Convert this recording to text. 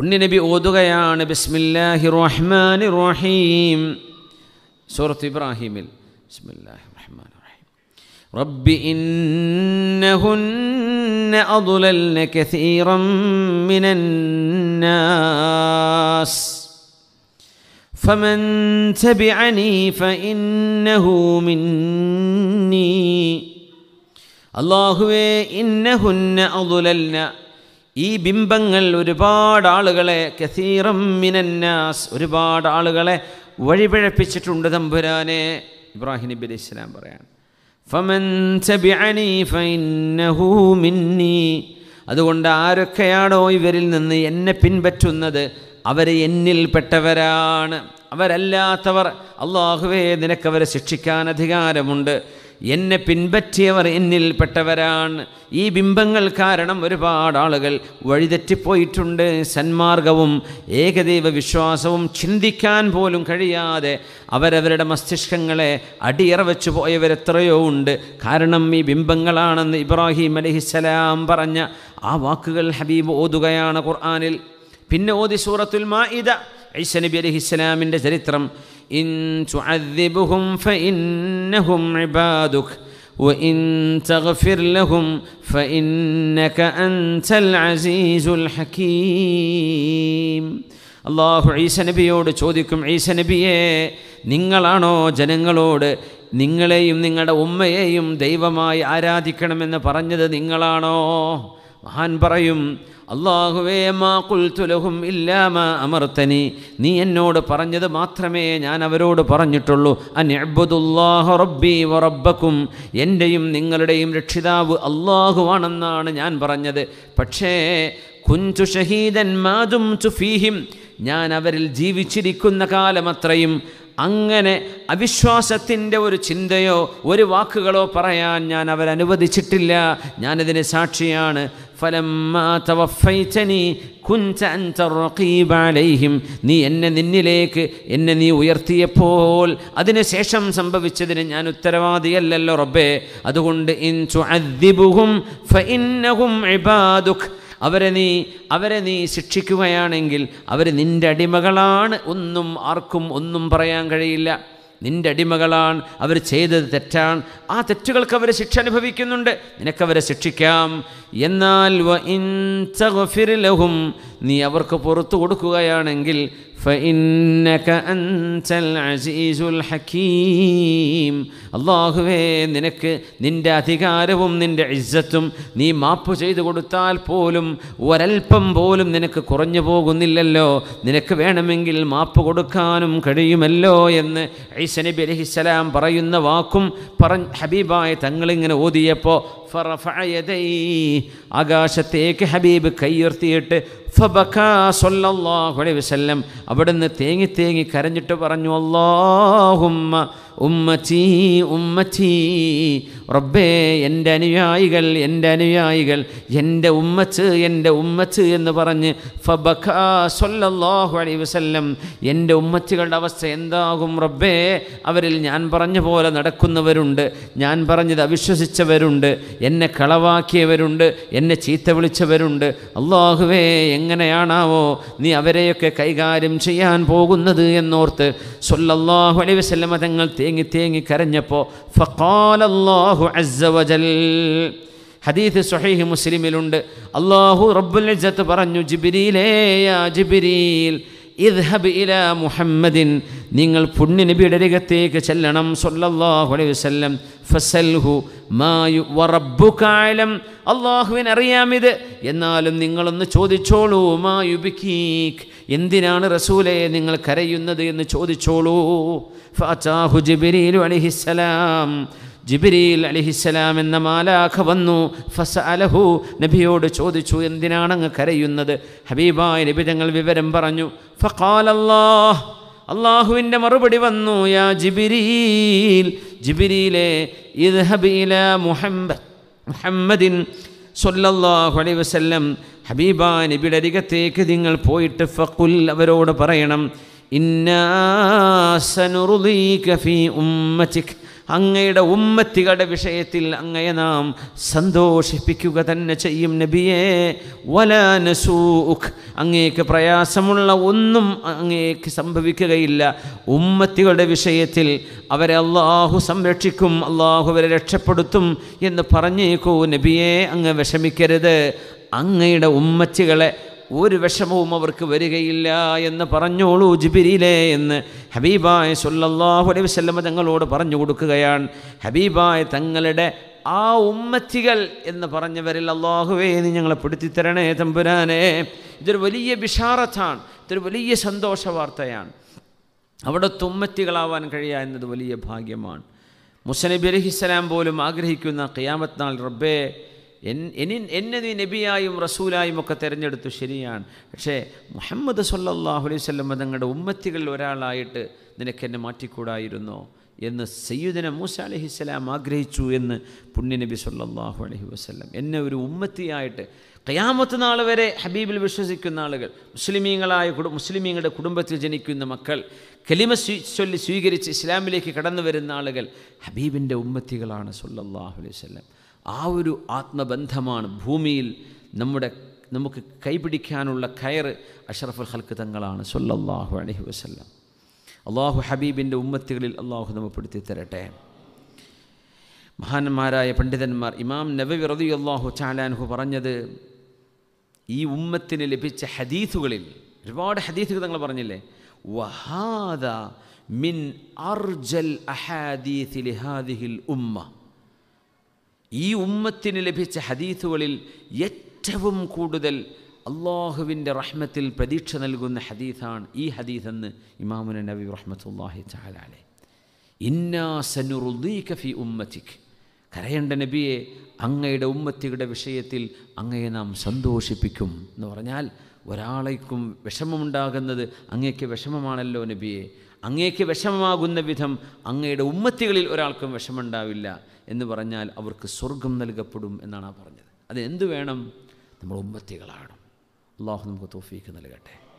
പുണ്യനബി ഓതുകയാണ് ബിസ്മില്ലാഹി റഹ്മാൻ റഹീം സൂറത്ത് ഇബ്രാഹിമിൽ ബിസ്മില്ലാഹി റഹ്മാൻ റഹീം റബ്ബി ഇന്നഹുന്ന അضللن كثيرا من الناس فمن تبعني فإنه مني അള്ളാഹുവേ ഇന്നഹുന്ന അضللن ഈ ബിംബങ്ങൾ ഒരുപാട് ആളുകളെ കസീറം മിനന്നാസ് ഒരുപാട് ആളുകളെ വഴിപിഴപ്പിച്ചിട്ടുണ്ട് തമ്പുരാനെ ഇബ്രാഹിം നബി അലൈഹി ഇസ്ലാം പറയാണ് ഫമൻ മിന്നി അതുകൊണ്ട് ആരൊക്കെയാണോ ഇവരിൽ നിന്ന് എന്നെ പിൻപറ്റുന്നത് അവർ എന്നിൽപ്പെട്ടവരാണ് അവരല്ലാത്തവർ അള്ളാഹുവേ നിനക്കവരെ ശിക്ഷിക്കാൻ അധികാരമുണ്ട് എന്നെ പിൻപറ്റിയവർ എന്നിൽപ്പെട്ടവരാണ് ഈ ബിംബങ്ങൾ കാരണം ഒരുപാട് ആളുകൾ വഴിതെറ്റിപ്പോയിട്ടുണ്ട് സന്മാർഗവും ഏകദൈവ വിശ്വാസവും ചിന്തിക്കാൻ പോലും കഴിയാതെ അവരവരുടെ മസ്തിഷ്കങ്ങളെ അടിയറ വെച്ചു പോയവരെത്രയോ ഉണ്ട് കാരണം ഈ ബിംബങ്ങളാണെന്ന് ഇബ്രാഹിം അലഹിസ്സലാം പറഞ്ഞ ആ വാക്കുകൾ ഹബീബ് ഓതുകയാണ് ഖുർആാനിൽ പിന്നെ ഓതി സൂറത്തുൽ മാ ഇദ ഐസനബി അലഹിസ്സലാമിൻ്റെ ചരിത്രം إن تعذبهم فإنهم عبادك وإن تغفر لهم فإنك أنت العزيز الحكيم അള്ളാഹു ഈസ നബിയോട് ചോദിക്കും ഈസ നബിയെ നിങ്ങളാണോ ജനങ്ങളോട് നിങ്ങളെയും നിങ്ങളുടെ ഉമ്മയെയും ദൈവമായി ആരാധിക്കണമെന്ന് പറഞ്ഞത് നിങ്ങളാണോ മഹാൻ പറയും അള്ളാഹുവേ മാ കുൽത്തുലഹും ഇല്ലാമ അമർത്തനി നീ എന്നോട് പറഞ്ഞത് മാത്രമേ ഞാൻ അവരോട് പറഞ്ഞിട്ടുള്ളൂ അനബുദുല്ലാഹു റബ്ബി വറബക്കും എൻ്റെയും നിങ്ങളുടെയും രക്ഷിതാവ് അള്ളാഹുവാണെന്നാണ് ഞാൻ പറഞ്ഞത് പക്ഷേ കുഞ്ചു ഷഹീദൻ മാതും ചുഫീഹിം ഞാൻ അവരിൽ ജീവിച്ചിരിക്കുന്ന കാലമത്രയും അങ്ങനെ അവിശ്വാസത്തിൻ്റെ ഒരു ചിന്തയോ ഒരു വാക്കുകളോ പറയാൻ ഞാൻ അവരനുവദിച്ചിട്ടില്ല ഞാനതിന് സാക്ഷിയാണ് ഫലമ്മ توفيتني كنت أنت الرقيب عليهم നീ എന്നെ നിന്നിലേക്ക് എന്നെ നീ ഉയർത്തിയപ്പോൾ അതിനുശേഷം സംഭവിച്ചതിന് ഞാൻ ഉത്തരവാദിയല്ലല്ലോ റബ്ബേ അതുകൊണ്ട് ഇൻ ചുഅദ്ദിബുഹും ഫഇന്നഹും ഇബാദുക് അവരെ നീ അവരെ നീ ശിക്ഷിക്കുകയാണെങ്കിൽ അവർ നിൻ്റെ അടിമകളാണ് ഒന്നും ആർക്കും ഒന്നും പറയാൻ കഴിയില്ല നിൻ്റെ അടിമകളാണ് അവർ ചെയ്തത് തെറ്റാണ് ആ തെറ്റുകൾക്ക് അവർ ശിക്ഷ അനുഭവിക്കുന്നുണ്ട് നിനക്കവരെ ശിക്ഷിക്കാം എന്നാൽ നീ അവർക്ക് പുറത്തു കൊടുക്കുകയാണെങ്കിൽ അൻതൽ അസീസുൽ ഹകീം അല്ലാഹുവേ നിനക്ക് നിൻ്റെ അധികാരവും നിൻ്റെ ഇജ്ജത്തും നീ മാപ്പ് ചെയ്തു കൊടുത്താൽ പോലും ഒരൽപ്പം പോലും നിനക്ക് കുറഞ്ഞു പോകുന്നില്ലല്ലോ നിനക്ക് വേണമെങ്കിൽ മാപ്പ് കൊടുക്കാനും കഴിയുമല്ലോ എന്ന് ഐസനബി അലഹിസ്സലാം പറയുന്ന വാക്കും പറഞ്ഞ ഹബീബായ തങ്ങളിങ്ങനെ ഓതിയപ്പോൾ ആകാശത്തേക്ക് ഹബീബ് കൈയുർത്തിയിട്ട് വസല്ലം അവിടുന്ന് തേങ്ങി തേങ്ങി കരഞ്ഞിട്ട് പറഞ്ഞു അള്ളാഹുമ്മ ഉമ്മച്ചി ഉമ്മച്ചി റബ്ബേ എൻ്റെ അനുയായികൾ എൻ്റെ അനുയായികൾ എൻ്റെ ഉമ്മച്ച് എൻ്റെ ഉമ്മച്ച് എന്ന് പറഞ്ഞ് ഫബഖ അലൈ വസല്ലം എൻ്റെ ഉമ്മച്ചുകളുടെ അവസ്ഥ എന്താകും റബ്ബേ അവരിൽ ഞാൻ പറഞ്ഞ പോലെ നടക്കുന്നവരുണ്ട് ഞാൻ പറഞ്ഞത് അവിശ്വസിച്ചവരുണ്ട് എന്നെ കളവാക്കിയവരുണ്ട് എന്നെ ചീത്ത വിളിച്ചവരുണ്ട് അള്ളാഹുവേ എങ്ങനെയാണാവോ നീ അവരെയൊക്കെ കൈകാര്യം ചെയ്യാൻ പോകുന്നത് എന്നോർത്ത് സൊല്ലാഹു അലൈ വസല്ലം തങ്ങൾ തേ തേങ്ങി തേങ്ങി കരഞ്ഞപ്പോൾ ഫക്കാലല്ലാഹു അസ്സവജൽ ഹദീത്ത് സൊഹീഹ് മുസ്ലിമിലുണ്ട് അള്ളാഹു റബ്ബുൽ ഇജ്ജത്ത് പറഞ്ഞു ജിബിരിയിലേയാ ജിബിരിയിൽ ഇദ്ഹബ് ഇല മുഹമ്മദിൻ നിങ്ങൾ പുണ്യ നബിയുടെ രംഗത്തേക്ക് ചെല്ലണം സൊല്ലാഹു അലൈഹി വസ്ലം ഫസൽഹു മായു വറബ്ബു കാലം അള്ളാഹുവിനറിയാമിത് എന്നാലും നിങ്ങളൊന്ന് ചോദിച്ചോളൂ മായുബിക്കീഖ് എന്തിനാണ് റസൂലെ നിങ്ങൾ കരയുന്നത് എന്ന് ചോദിച്ചോളൂ ഫാച്ചാഹു ജിബിരിലു അലിഹിസ്സലാം ജിബിരിയിൽ അലിഹിസ്സലാം എന്ന മാലാഖ വന്നു ഫസ അലഹു നബിയോട് ചോദിച്ചു എന്തിനാണങ്ങ് കരയുന്നത് ഹബീബായ നബി തങ്ങൾ വിവരം പറഞ്ഞു ഫഖാലല്ലാഹ് അള്ളാഹുവിൻ്റെ മറുപടി വന്നു യാ ജിബിരിയിൽ ജിബിരിയിലെ ഇദ്ഹബില മുഹമ്മദ് മുഹമ്മദിൻ സൊല്ലാഹു അലൈ വസല്ലം ഹബീബ നബിയുടെ അരികത്തേക്ക് നിങ്ങൾ പോയിട്ട് ഫക്കുൽ അവരോട് പറയണം അങ്ങയുടെ ഉമ്മത്തികളുടെ വിഷയത്തിൽ അങ്ങയെ നാം സന്തോഷിപ്പിക്കുക തന്നെ ചെയ്യും നബിയെ വലാനസൂഖ് അങ്ങേക്ക് പ്രയാസമുള്ള ഒന്നും അങ്ങേക്ക് സംഭവിക്കുകയില്ല ഉമ്മത്തികളുടെ വിഷയത്തിൽ അവരെ അള്ളാഹു സംരക്ഷിക്കും അള്ളാഹു അവരെ രക്ഷപ്പെടുത്തും എന്ന് പറഞ്ഞേക്കോ നബിയെ അങ്ങ് വിഷമിക്കരുത് അങ്ങയുടെ ഉമ്മച്ചുകളെ ഒരു വിഷമവും അവർക്ക് വരികയില്ല എന്ന് പറഞ്ഞോളൂ ജിബിരിയിലേ എന്ന് ഹബീബായ് സുല്ലാഹു അലൈഹി വല്ലമ തങ്ങളോട് പറഞ്ഞു കൊടുക്കുകയാണ് ഹബീബായ് തങ്ങളുടെ ആ ഉമ്മച്ചികൾ എന്ന് പറഞ്ഞവരിൽ അള്ളാഹുവേ നീ ഞങ്ങളെ പിടുത്തിത്തരണേ തമ്പുരാനെ ഇതൊരു വലിയ വിഷാറത്താണ് ഇതൊരു വലിയ സന്തോഷ വാർത്തയാണ് അവിടെ തുമ്മത്തികളാവാൻ കഴിയുക എന്നത് വലിയ ഭാഗ്യമാണ് മുസ്ലിബി അലഹിസ്സലാം പോലും ആഗ്രഹിക്കുന്ന ഖിയാമത്ത് നാൾ റബ്ബേ എന്നി എന്നെ നീ നബിയായും റസൂലായും ഒക്കെ തിരഞ്ഞെടുത്തു ശരിയാണ് പക്ഷേ മുഹമ്മദ് സല്ലാഹു അലൈഹി സ്വല്ലം തങ്ങളുടെ ഉമ്മത്തികളിൽ ഒരാളായിട്ട് എന്നെ മാറ്റിക്കൂടായിരുന്നോ എന്ന് സയ്യുദന മൂസ അലഹിസ്സലാം ആഗ്രഹിച്ചു എന്ന് പുണ്യനബി സല്ലാഹു അലഹി വസ്ലം എന്നെ ഒരു ഉമ്മത്തിയായിട്ട് കയാമത്ത് നാൾ വരെ ഹബീബിൽ വിശ്വസിക്കുന്ന ആളുകൾ മുസ്ലിമീങ്ങളായ കുടു മുസ്ലിമീങ്ങളുടെ കുടുംബത്തിൽ ജനിക്കുന്ന മക്കൾ കലിമ ചൊല്ലി സ്വീകരിച്ച് ഇസ്ലാമിലേക്ക് കടന്നു വരുന്ന ആളുകൾ ഹബീബിൻ്റെ ഉമ്മത്തികളാണ് സല്ലാഹു അലൈഹി വല്ലം ആ ഒരു ആത്മബന്ധമാണ് ഭൂമിയിൽ നമ്മുടെ നമുക്ക് കൈപിടിക്കാനുള്ള കയറ് അഷറഫുൽ ഹൽക്ക് തങ്ങളാണ് സൊല്ലാഹു അലഹി വസ്ല്ലാം അള്ളാഹു ഹബീബിൻ്റെ ഉമ്മത്തുകളിൽ അള്ളാഹു നമ്മപ്പെടുത്തി തരട്ടെ മഹാന്മാരായ പണ്ഡിതന്മാർ ഇമാം നബവി റതി അള്ളാഹു ചാലാൻഹു പറഞ്ഞത് ഈ ഉമ്മത്തിന് ലഭിച്ച ഹദീസുകളിൽ ഒരുപാട് ഹദീസുകൾ തങ്ങൾ പറഞ്ഞില്ലേ വഹാദ മിൻ അർജൽ അഹാദീസിൽ ഉമ്മ ഈ ഉമ്മത്തിന് ലഭിച്ച ഹദീസുകളിൽ ഏറ്റവും കൂടുതൽ അള്ളാഹുവിൻ്റെ റഹ്മത്തിൽ പ്രതീക്ഷ നൽകുന്ന ഹദീസാണ് ഈ ഹദീസ് എന്ന് ഇമാമുന നബി റഹ്മത്തുല്ലാഹി ചാലാലെ ഇന്നാ സനുറുദ്ദീഖ ഫി ഉമ്മത്തിക്ക് കരയേണ്ട നബിയെ അങ്ങയുടെ ഉമ്മത്തിയുടെ വിഷയത്തിൽ അങ്ങയെ നാം സന്തോഷിപ്പിക്കും എന്ന് പറഞ്ഞാൽ ഒരാളേക്കും വിഷമമുണ്ടാകുന്നത് അങ്ങേക്ക് വിഷമമാണല്ലോ നബിയെ അങ്ങേക്ക് വിഷമമാകുന്ന വിധം അങ്ങയുടെ ഉമ്മത്തികളിൽ ഒരാൾക്കും വിഷമമുണ്ടാവില്ല എന്ന് പറഞ്ഞാൽ അവർക്ക് സ്വർഗം നൽകപ്പെടും എന്നാണ് ആ പറഞ്ഞത് അത് എന്തു വേണം നമ്മൾ ഉമ്മത്തികളാണ് അള്ളാഹു നമുക്ക് തോഫീക്ക് നൽകട്ടെ